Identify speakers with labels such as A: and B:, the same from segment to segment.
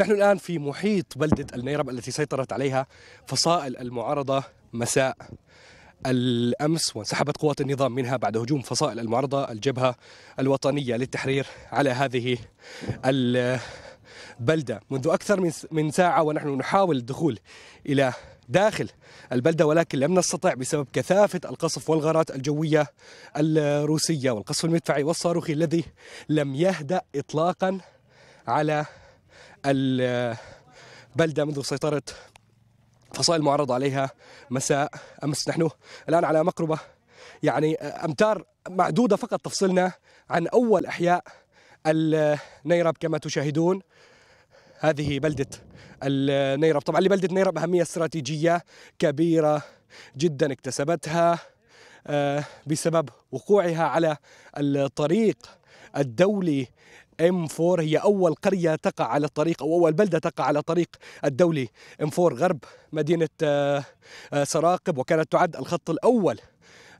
A: نحن الآن في محيط بلدة النيرب التي سيطرت عليها فصائل المعارضة مساء الأمس وانسحبت قوات النظام منها بعد هجوم فصائل المعارضة الجبهة الوطنية للتحرير على هذه البلدة منذ أكثر من ساعة ونحن نحاول الدخول إلى داخل البلدة ولكن لم نستطع بسبب كثافة القصف والغارات الجوية الروسية والقصف المدفعي والصاروخي الذي لم يهدأ إطلاقا على البلدة منذ سيطرة فصائل معرض عليها مساء أمس نحن الآن على مقربة يعني أمتار معدودة فقط تفصلنا عن أول أحياء النيرب كما تشاهدون هذه بلدة النيرب طبعا لبلدة نيرب أهمية استراتيجية كبيرة جدا اكتسبتها آه، بسبب وقوعها على الطريق الدولي ام 4 هي اول قريه تقع على الطريق او اول بلده تقع على طريق الدولي ام 4 غرب مدينه آه، آه، سراقب وكانت تعد الخط الاول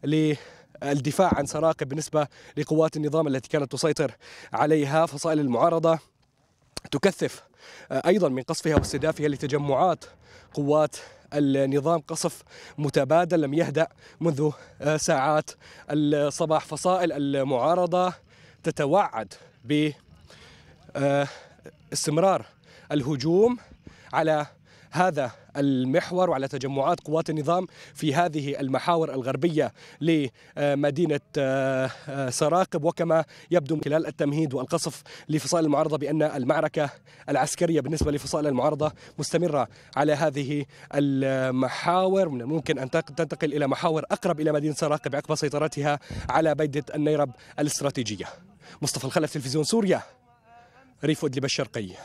A: للدفاع عن سراقب بالنسبه لقوات النظام التي كانت تسيطر عليها فصائل المعارضه تكثف آه، ايضا من قصفها واستهدافها لتجمعات قوات النظام قصف متبادل لم يهدأ منذ ساعات الصباح فصائل المعارضه تتوعد ب آه، استمرار الهجوم على هذا المحور وعلى تجمعات قوات النظام في هذه المحاور الغربية لمدينة آه، سراقب وكما يبدو من خلال التمهيد والقصف لفصائل المعارضة بأن المعركة العسكرية بالنسبة لفصائل المعارضة مستمرة على هذه المحاور من الممكن أن تنتقل إلى محاور أقرب إلى مدينة سراقب عقب سيطرتها على بيدة النيرب الاستراتيجية مصطفى الخلف تلفزيون سوريا ريف ادلب